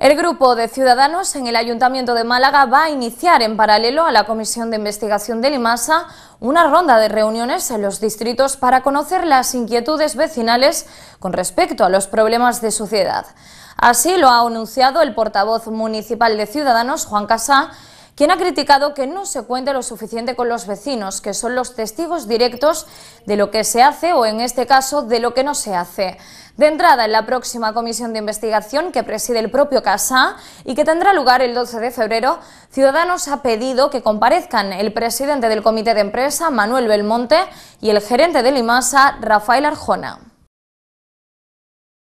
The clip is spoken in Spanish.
El grupo de ciudadanos en el Ayuntamiento de Málaga va a iniciar en paralelo a la Comisión de Investigación de Limasa una ronda de reuniones en los distritos para conocer las inquietudes vecinales con respecto a los problemas de suciedad. Así lo ha anunciado el portavoz municipal de Ciudadanos, Juan Casá, quien ha criticado que no se cuente lo suficiente con los vecinos, que son los testigos directos de lo que se hace o, en este caso, de lo que no se hace. De entrada, en la próxima comisión de investigación que preside el propio Casa y que tendrá lugar el 12 de febrero, Ciudadanos ha pedido que comparezcan el presidente del comité de empresa, Manuel Belmonte, y el gerente de Limasa, Rafael Arjona.